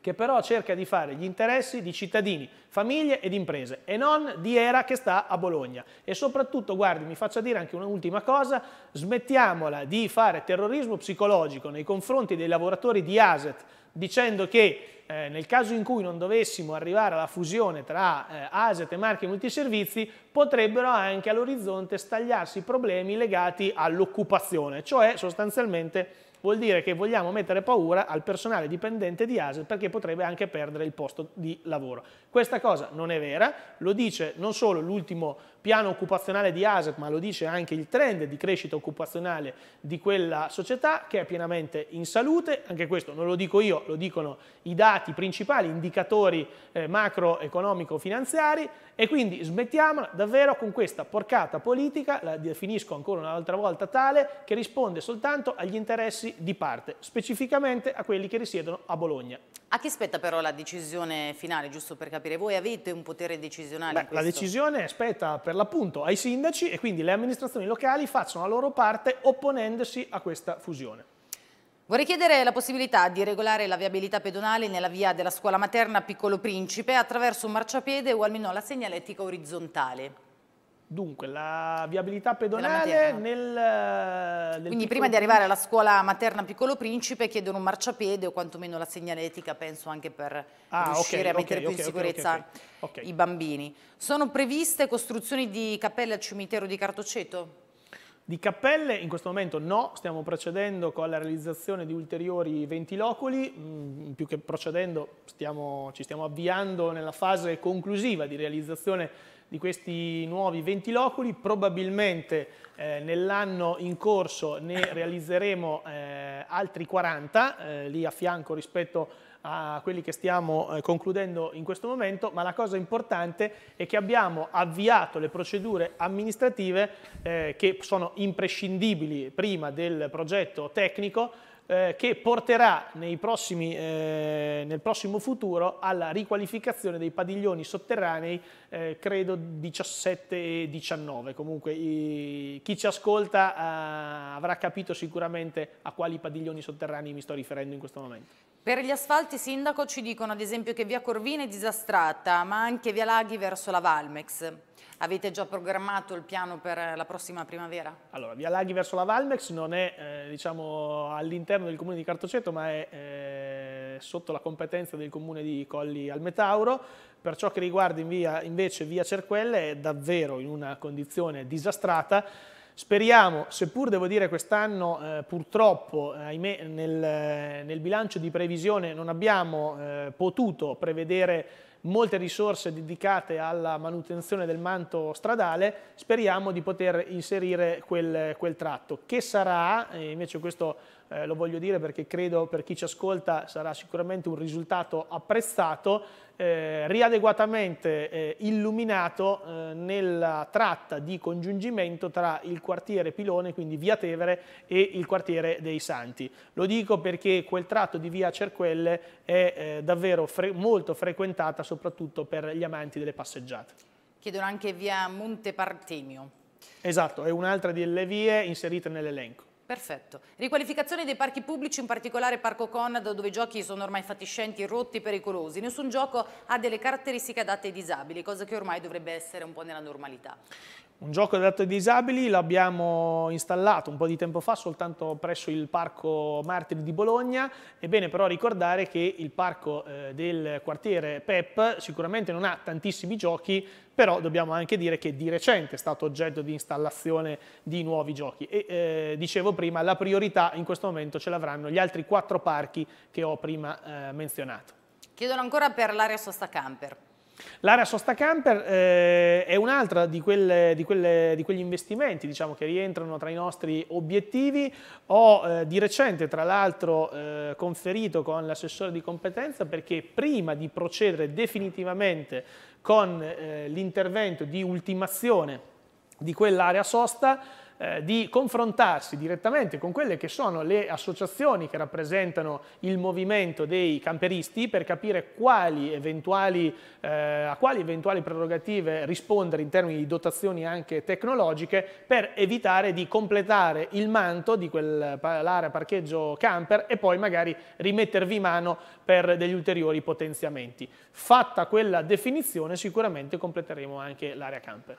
che però cerca di fare gli interessi di cittadini, famiglie ed imprese e non di Era che sta a Bologna. E soprattutto, guardi, mi faccia dire anche un'ultima cosa, smettiamola di fare terrorismo psicologico nei confronti dei lavoratori di ASET dicendo che eh, nel caso in cui non dovessimo arrivare alla fusione tra eh, ASET e Marche Multiservizi, potrebbero anche all'orizzonte stagliarsi problemi legati all'occupazione, cioè sostanzialmente vuol dire che vogliamo mettere paura al personale dipendente di ASL perché potrebbe anche perdere il posto di lavoro. Questa cosa non è vera, lo dice non solo l'ultimo piano occupazionale di ASEP, ma lo dice anche il trend di crescita occupazionale di quella società che è pienamente in salute, anche questo non lo dico io, lo dicono i dati principali, indicatori eh, macroeconomico-finanziari e quindi smettiamola davvero con questa porcata politica, la definisco ancora un'altra volta tale, che risponde soltanto agli interessi di parte, specificamente a quelli che risiedono a Bologna. A chi spetta però la decisione finale, giusto per capire? capire, voi avete un potere decisionale Beh, La decisione spetta per l'appunto ai sindaci e quindi le amministrazioni locali facciano la loro parte opponendosi a questa fusione. Vorrei chiedere la possibilità di regolare la viabilità pedonale nella via della scuola materna Piccolo Principe attraverso un marciapiede o almeno la segnaletica orizzontale. Dunque, la viabilità pedonale eh, nel... Quindi piccolo... prima di arrivare alla scuola materna Piccolo Principe chiedono un marciapiede o quantomeno la segnaletica, penso, anche per ah, riuscire okay, a mettere okay, più in sicurezza okay, i bambini. Sono previste costruzioni di cappelle al cimitero di Cartoceto? Di cappelle in questo momento no, stiamo procedendo con la realizzazione di ulteriori 20 loculi, mm, più che procedendo stiamo, ci stiamo avviando nella fase conclusiva di realizzazione di questi nuovi ventiloculi, probabilmente eh, nell'anno in corso ne realizzeremo eh, altri 40, eh, lì a fianco rispetto a quelli che stiamo eh, concludendo in questo momento, ma la cosa importante è che abbiamo avviato le procedure amministrative eh, che sono imprescindibili prima del progetto tecnico eh, che porterà prossimi, eh, nel prossimo futuro alla riqualificazione dei padiglioni sotterranei, eh, credo 17 e 19. Comunque i, chi ci ascolta eh, avrà capito sicuramente a quali padiglioni sotterranei mi sto riferendo in questo momento. Per gli asfalti, Sindaco, ci dicono ad esempio che via Corvina è disastrata, ma anche via Laghi verso la Valmex. Avete già programmato il piano per eh, la prossima primavera? Allora, Via Laghi verso la Valmex non è eh, diciamo, all'interno del comune di Cartoceto, ma è eh, sotto la competenza del comune di Colli al Metauro. Per ciò che riguarda in via, invece Via Cerquelle è davvero in una condizione disastrata. Speriamo, seppur devo dire quest'anno eh, purtroppo ahimè, nel, nel, bilancio di previsione non abbiamo eh, potuto prevedere molte risorse dedicate alla manutenzione del manto stradale, speriamo di poter inserire quel, quel tratto, che sarà, invece questo eh, lo voglio dire perché credo per chi ci ascolta sarà sicuramente un risultato apprezzato, eh, riadeguatamente eh, illuminato eh, nella tratta di congiungimento tra il quartiere Pilone, quindi via Tevere, e il quartiere dei Santi. Lo dico perché quel tratto di via Cerquelle è eh, davvero fre molto frequentata soprattutto per gli amanti delle passeggiate. Chiedono anche via Monte Partemio. Esatto, è un'altra delle vie inserite nell'elenco. Perfetto. Riqualificazione dei parchi pubblici, in particolare Parco Conrad, dove i giochi sono ormai fatiscenti, rotti, pericolosi. Nessun gioco ha delle caratteristiche adatte ai disabili, cosa che ormai dovrebbe essere un po' nella normalità. Un gioco adatto ai disabili l'abbiamo installato un po' di tempo fa soltanto presso il Parco Martiri di Bologna, Ebbene però ricordare che il parco eh, del quartiere PEP sicuramente non ha tantissimi giochi, però dobbiamo anche dire che di recente è stato oggetto di installazione di nuovi giochi e eh, dicevo prima la priorità in questo momento ce l'avranno gli altri quattro parchi che ho prima eh, menzionato. Chiedono ancora per l'area sosta camper. L'area sosta camper eh, è un'altra di, di, di, quegli investimenti diciamo, che rientrano tra i nostri obiettivi. Ho eh, di recente tra l'altro eh, conferito con l'assessore di competenza perché prima di procedere definitivamente con eh, l'intervento di ultimazione di quell'area sosta eh, di confrontarsi direttamente con quelle che sono le associazioni che rappresentano il movimento dei camperisti per capire quali eventuali, eh, a quali eventuali prerogative rispondere in termini di dotazioni anche tecnologiche per evitare di completare il manto di quell'area parcheggio camper e poi magari rimettervi mano per degli ulteriori potenziamenti. Fatta quella definizione sicuramente completeremo anche l'area camper.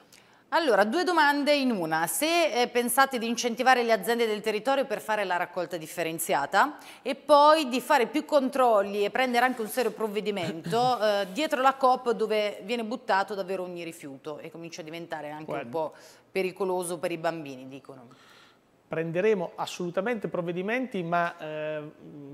Allora, due domande in una. Se eh, pensate di incentivare le aziende del territorio per fare la raccolta differenziata e poi di fare più controlli e prendere anche un serio provvedimento <clears throat> eh, dietro la COP dove viene buttato davvero ogni rifiuto e comincia a diventare anche Guarda. un po' pericoloso per i bambini, dicono prenderemo assolutamente provvedimenti, ma eh,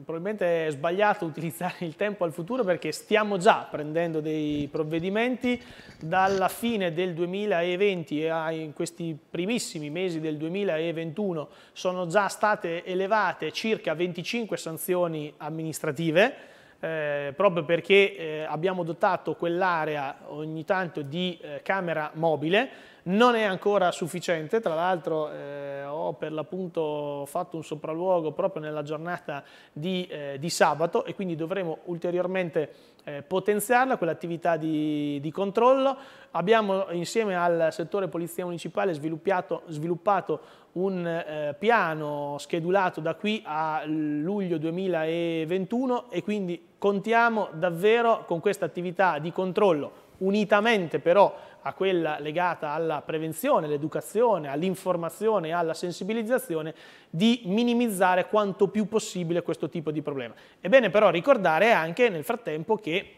probabilmente è sbagliato <laughs> utilizzare il tempo al futuro perché stiamo già prendendo dei provvedimenti dalla fine del 2020 e in questi primissimi mesi del 2021 sono già state elevate circa 25 sanzioni amministrative. Eh, proprio perché eh, abbiamo dotato quell'area ogni tanto di eh, camera mobile non è ancora sufficiente, tra l'altro eh, ho per l'appunto fatto un sopralluogo proprio nella giornata di, eh, di sabato e quindi dovremo ulteriormente eh, potenziarla, quell'attività di, di, controllo. Abbiamo insieme al settore Polizia Municipale sviluppato, sviluppato un eh, piano schedulato da qui a luglio 2021 e quindi contiamo davvero con questa attività di controllo unitamente però a quella legata alla prevenzione, all'educazione, all'informazione e alla sensibilizzazione, di minimizzare quanto più possibile questo tipo di problema. È bene però ricordare anche nel frattempo che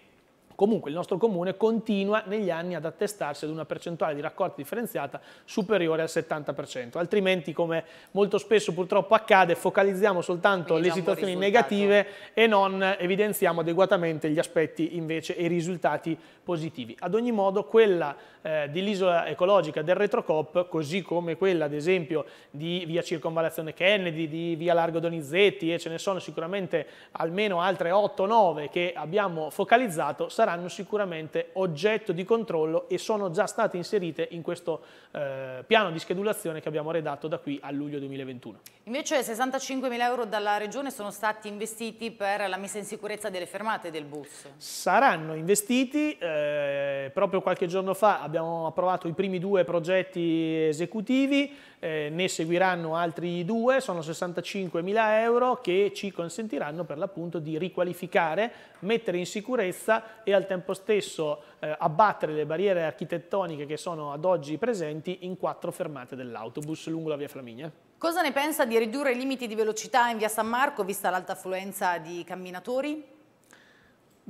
Comunque il nostro comune continua negli anni ad attestarsi ad una percentuale di raccolta differenziata superiore al 70%, altrimenti come molto spesso purtroppo accade focalizziamo soltanto Quindi le situazioni negative e non evidenziamo adeguatamente gli aspetti invece e i risultati positivi. Ad ogni modo quella eh, dell'isola ecologica del Retrocop, così come quella ad esempio di via Circonvallazione Kennedy, di via Largo Donizetti e ce ne sono sicuramente almeno altre 8-9 che abbiamo focalizzato, sarà saranno sicuramente oggetto di controllo e sono già state inserite in questo eh, piano di schedulazione che abbiamo redatto da qui a luglio 2021. Invece 65 mila euro dalla Regione sono stati investiti per la messa in sicurezza delle fermate del bus. Saranno investiti, eh, proprio qualche giorno fa abbiamo approvato i primi due progetti esecutivi, eh, ne seguiranno altri due, sono 65.000 euro che ci consentiranno per l'appunto di riqualificare, mettere in sicurezza e al tempo stesso eh, abbattere le barriere architettoniche che sono ad oggi presenti in quattro fermate dell'autobus lungo la via Flaminia. Cosa ne pensa di ridurre i limiti di velocità in via San Marco vista l'alta affluenza di camminatori?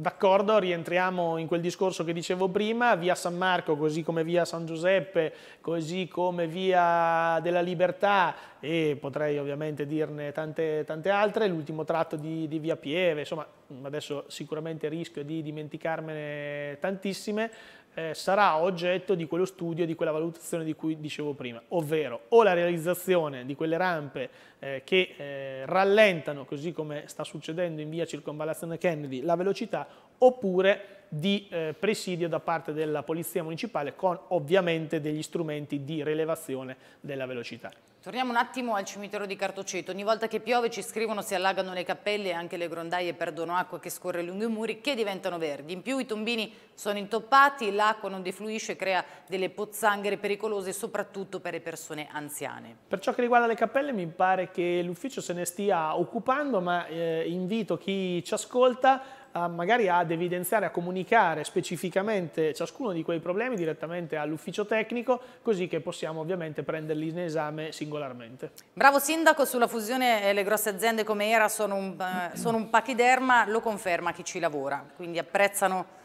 D'accordo, rientriamo in quel discorso che dicevo prima, via San Marco, così come via San Giuseppe, così come via della Libertà e potrei ovviamente dirne tante, tante altre, l'ultimo tratto di, di, via Pieve, insomma adesso sicuramente rischio di dimenticarmene tantissime, eh, sarà oggetto di quello studio, di quella valutazione di cui dicevo prima, ovvero o la realizzazione di quelle rampe eh, che eh, rallentano, così come sta succedendo in via Circonvallazione Kennedy, la velocità, oppure di eh, presidio da parte della Polizia Municipale con ovviamente degli strumenti di rilevazione della velocità. Torniamo un attimo al cimitero di Cartoceto. Ogni volta che piove ci scrivono si allagano le cappelle e anche le grondaie perdono acqua che scorre lungo i muri che diventano verdi. In più i tombini sono intoppati, l'acqua non defluisce e crea delle pozzanghere pericolose soprattutto per le persone anziane. Per ciò che riguarda le cappelle mi pare che l'ufficio se ne stia occupando ma eh, invito chi ci ascolta a, magari ad evidenziare, a comunicare specificamente ciascuno di quei problemi direttamente all'ufficio tecnico, così che possiamo ovviamente prenderli in esame singolarmente. Bravo Sindaco, sulla fusione eh, le grosse aziende come ERA sono un, eh, sono un pachiderma, lo conferma chi ci lavora, quindi apprezzano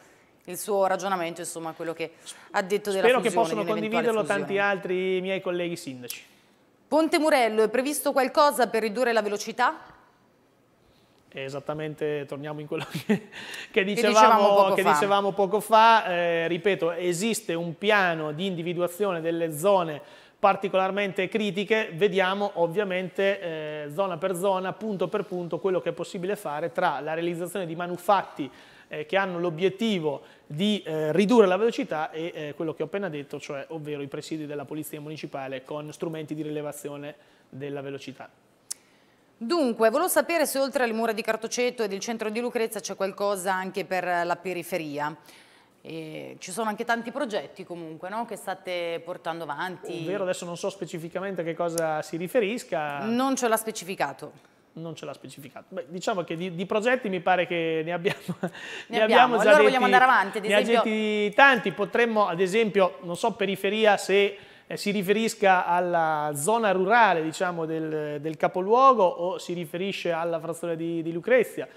il suo ragionamento, insomma, quello che ha detto della Spero fusione. Spero che possano condividerlo fusione. tanti altri miei colleghi sindaci. Ponte Murello, è previsto qualcosa per ridurre la velocità? che esattamente torniamo in quello <laughs> che, che, dicevamo, che poco che dicevamo poco fa, eh, ripeto, esiste un piano di individuazione delle zone particolarmente critiche, vediamo ovviamente eh, zona per zona, punto per punto, quello che è possibile fare tra la realizzazione di manufatti eh, che hanno l'obiettivo di eh, ridurre la velocità e eh, quello che ho appena detto, cioè ovvero i presidi della Polizia Municipale con strumenti di rilevazione della velocità. Dunque, volevo sapere se oltre alle mura di Cartoceto ed il centro di Lucrezia c'è qualcosa anche per la periferia. E ci sono anche tanti progetti comunque no? che state portando avanti. Vero, adesso non so specificamente a che cosa si riferisca. Non ce l'ha specificato. Non ce l'ha specificato. Beh, diciamo che di, di, progetti mi pare che ne abbiamo, <laughs> ne ne abbiamo. abbiamo già allora detti, vogliamo andare avanti. Ad esempio... tanti, potremmo ad esempio, non so periferia se eh, si riferisca alla zona rurale diciamo, del, del, capoluogo o si riferisce alla frazione di, di Lucrezia.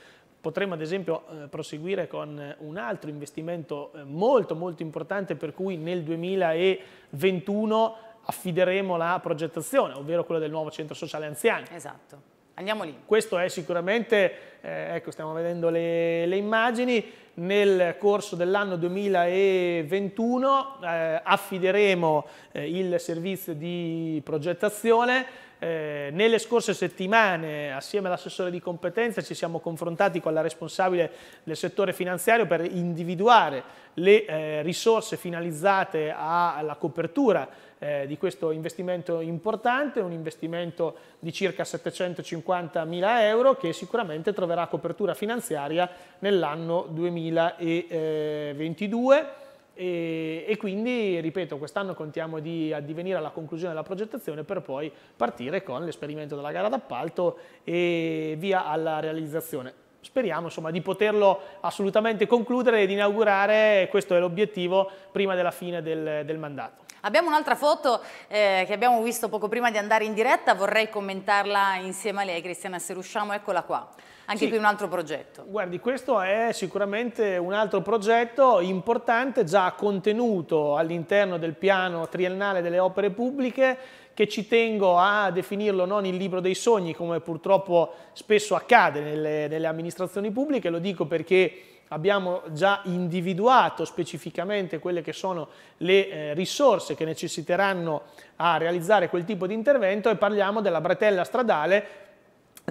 Potremmo ad esempio eh, proseguire con eh, un altro investimento eh, molto molto importante per cui nel 2021 affideremo la progettazione, ovvero quello del nuovo centro sociale anziani. Esatto, andiamo lì. Questo è sicuramente, eh, ecco stiamo vedendo le, le immagini, nel corso dell'anno 2021 eh, affideremo eh, il servizio di progettazione. Eh, nelle scorse settimane assieme all'assessore di competenza ci siamo confrontati con la responsabile del settore finanziario per individuare le eh, risorse finalizzate alla copertura eh, di questo investimento importante, un investimento di circa 750 mila euro che sicuramente troverà copertura finanziaria nell'anno 2022 e, quindi, ripeto, quest'anno contiamo di addivenire alla conclusione della progettazione per poi partire con l'esperimento della gara d'appalto e via alla realizzazione. Speriamo insomma, di poterlo assolutamente concludere ed inaugurare, questo è l'obiettivo, prima della fine del, del mandato. Abbiamo un'altra foto eh, che abbiamo visto poco prima di andare in diretta, vorrei commentarla insieme a lei Cristiana se riusciamo, eccola qua. Anche sì. qui un altro progetto. Guardi, questo è sicuramente un altro progetto importante, già contenuto all'interno del piano triennale delle opere pubbliche, che ci tengo a definirlo non il libro dei sogni, come purtroppo spesso accade nelle, nelle amministrazioni pubbliche, lo dico perché abbiamo già individuato specificamente quelle che sono le eh, risorse che necessiteranno a realizzare quel tipo di intervento e parliamo della bretella stradale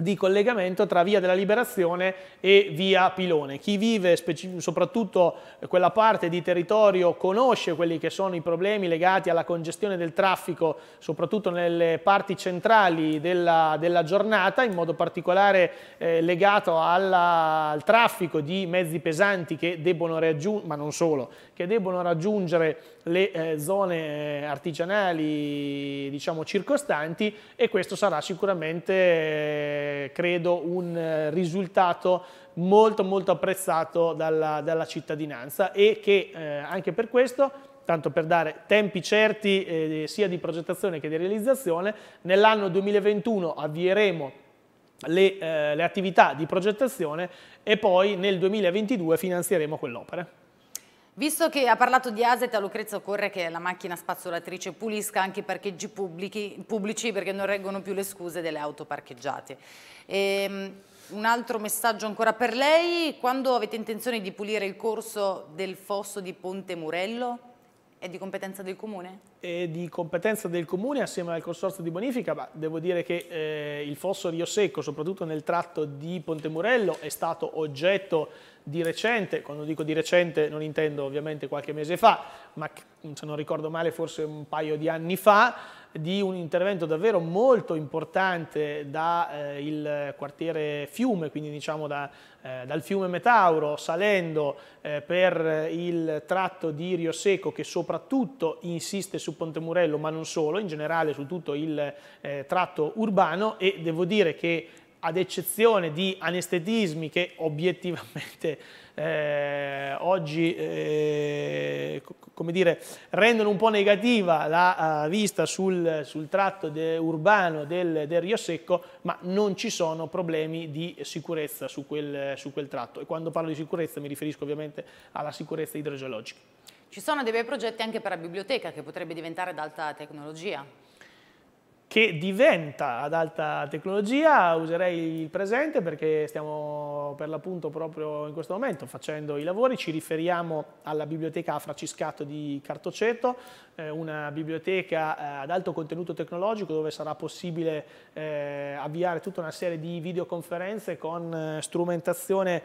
di collegamento tra Via della Liberazione e Via Pilone. Chi vive soprattutto eh, quella parte di territorio conosce quelli che sono i problemi legati alla congestione del traffico, soprattutto nelle parti centrali della, della giornata, in modo particolare eh, legato alla, al traffico di mezzi pesanti che debbono, ma non solo, che debbono raggiungere le eh, zone eh, artigianali diciamo circostanti e questo sarà sicuramente eh, credo un eh, risultato molto molto apprezzato dalla, dalla cittadinanza e che eh, anche per questo tanto per dare tempi certi sia di progettazione che di realizzazione, nell'anno 2021 avvieremo le, eh, le, attività di progettazione e poi nel 2022 finanzieremo quell'opera. Visto che ha parlato di Aset, a Lucrezia occorre che la macchina spazzolatrice pulisca anche i parcheggi pubblici, pubblici perché non reggono più le scuse delle auto parcheggiate. E, ehm, un altro messaggio ancora per lei, quando avete intenzione di pulire il corso del fosso di Ponte Murello? È di competenza del comune? È di competenza del comune assieme al consorzio di bonifica, ma devo dire che eh, il fosso Rio Secco, soprattutto nel tratto di Ponte Pontemurello, è stato oggetto di recente, quando dico di recente non intendo ovviamente qualche mese fa, ma se non ricordo male forse un paio di anni fa, di un intervento davvero molto importante dal eh, quartiere Fiume, quindi diciamo da, eh, dal fiume Metauro salendo eh, per il tratto di Rio Seco che soprattutto insiste su Ponte Murello, ma non solo, in generale su tutto il eh, tratto urbano e devo dire che ad eccezione di anestetismi che obiettivamente eh, oggi eh, come dire, rendono un po' negativa la uh, vista sul, sul tratto de, urbano del, del, Rio Secco, ma non ci sono problemi di sicurezza su quel, su quel tratto. E quando parlo di sicurezza mi riferisco ovviamente alla sicurezza idrogeologica. Ci sono dei bei progetti anche per la biblioteca che potrebbe diventare d'alta tecnologia che diventa ad alta tecnologia, userei il presente perché stiamo per l'appunto proprio in questo momento facendo i lavori, ci riferiamo alla biblioteca Fraciscato di Cartoceto, eh, una biblioteca eh, ad alto contenuto tecnologico dove sarà possibile eh, avviare tutta una serie di videoconferenze con strumentazione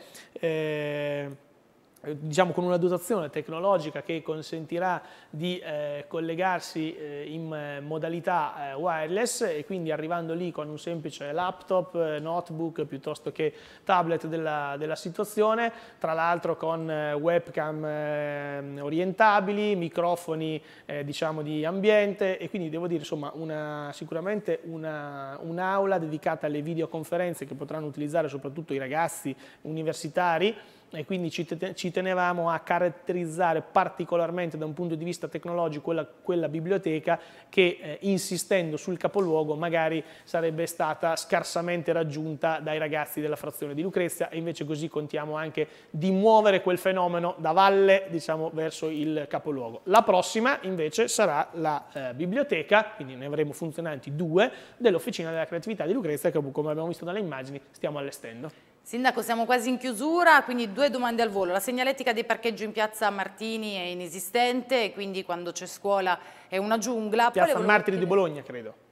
eh, diciamo con una dotazione tecnologica che consentirà di eh, collegarsi eh, in eh, modalità eh, wireless e quindi arrivando lì con un semplice laptop, eh, notebook piuttosto che tablet della, della situazione, tra l'altro con webcam ehm, orientabili, microfoni diciamo di ambiente e quindi devo dire insomma una, sicuramente un'aula dedicata alle videoconferenze che potranno utilizzare soprattutto i ragazzi universitari e quindi ci tenevamo a caratterizzare particolarmente da un punto di vista tecnologico quella, quella biblioteca che eh, insistendo sul capoluogo magari sarebbe stata scarsamente raggiunta dai ragazzi della frazione di Lucrezia e invece così contiamo anche di muovere quel fenomeno da valle diciamo, verso il capoluogo. La prossima invece sarà la eh, biblioteca, quindi ne avremo funzionanti due, dell'Officina della Creatività di Lucrezia che come abbiamo visto dalle immagini stiamo allestendo. Sindaco, siamo quasi in chiusura, quindi due domande al volo. La segnaletica dei parcheggi in piazza Martini è inesistente, quindi quando c'è scuola è una giungla. Piazza Martini di Bologna, credo.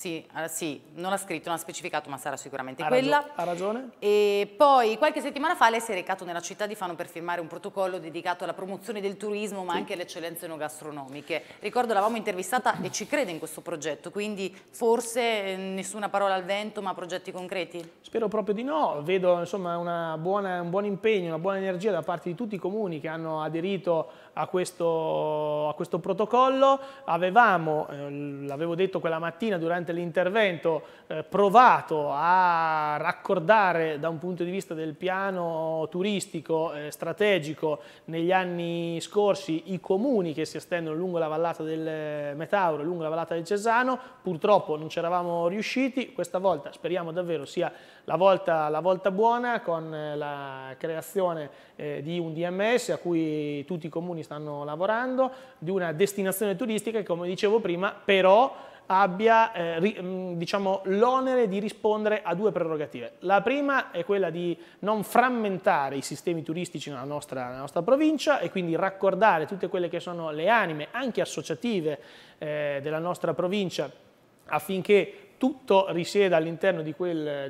Sì, ah, sì, non ha scritto, non ha specificato, ma sarà sicuramente ha quella. Ragione, ha ragione. E poi qualche settimana fa lei si è recato nella città di Fano per firmare un protocollo dedicato alla promozione del turismo, ma sì. anche alle eccellenze no gastronomiche. Ricordo l'avevamo intervistata e ci crede in questo progetto, quindi forse eh, nessuna parola al vento, ma progetti concreti? Spero proprio di no, vedo insomma buona, un buon impegno, una buona energia da parte di tutti i comuni che hanno aderito a questo, a questo protocollo, avevamo, eh, l'avevo detto quella mattina durante l'intervento, eh, provato a raccordare da un punto di vista del piano turistico eh, strategico negli anni scorsi i comuni che si estendono lungo la vallata del Metauro, lungo la vallata del Cesano, purtroppo non c'eravamo riusciti, questa volta speriamo davvero sia la volta, la volta buona con eh, la creazione eh, di un DMS a cui tutti i comuni stanno lavorando, di una destinazione turistica che come dicevo prima però abbia eh, mm, diciamo, l'onere di rispondere a due prerogative. La prima è quella di non frammentare i sistemi turistici nella nostra, nella nostra provincia e quindi raccordare tutte quelle che sono le anime, anche associative, eh, della nostra provincia affinché tutto risieda all'interno di, di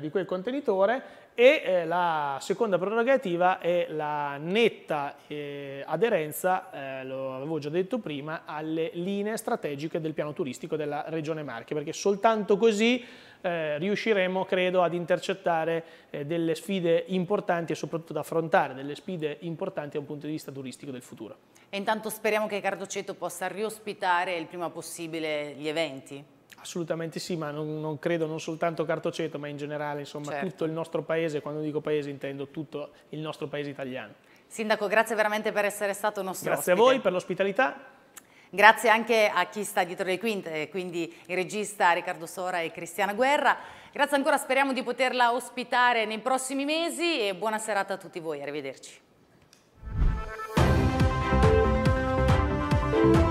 quel, contenitore e eh, la seconda prerogativa è la netta eh, aderenza, eh, lo avevo già detto prima, alle linee strategiche del piano turistico della Regione Marche, perché soltanto così eh, riusciremo, credo, ad intercettare eh, delle sfide importanti e soprattutto ad affrontare delle sfide importanti da un punto di vista turistico del futuro. E intanto speriamo che Cardoceto possa riospitare il prima possibile gli eventi. Assolutamente sì, ma non, non, credo non soltanto Cartoceto, ma in generale, insomma, certo. tutto il nostro paese, quando dico paese intendo tutto il nostro paese italiano. Sindaco, grazie veramente per essere stato nostro Grazie ospite. a voi per l'ospitalità. Grazie anche a chi sta dietro le quinte, quindi il regista Riccardo Sora e Cristiana Guerra. Grazie ancora, speriamo di poterla ospitare nei prossimi mesi e buona serata a tutti voi, arrivederci.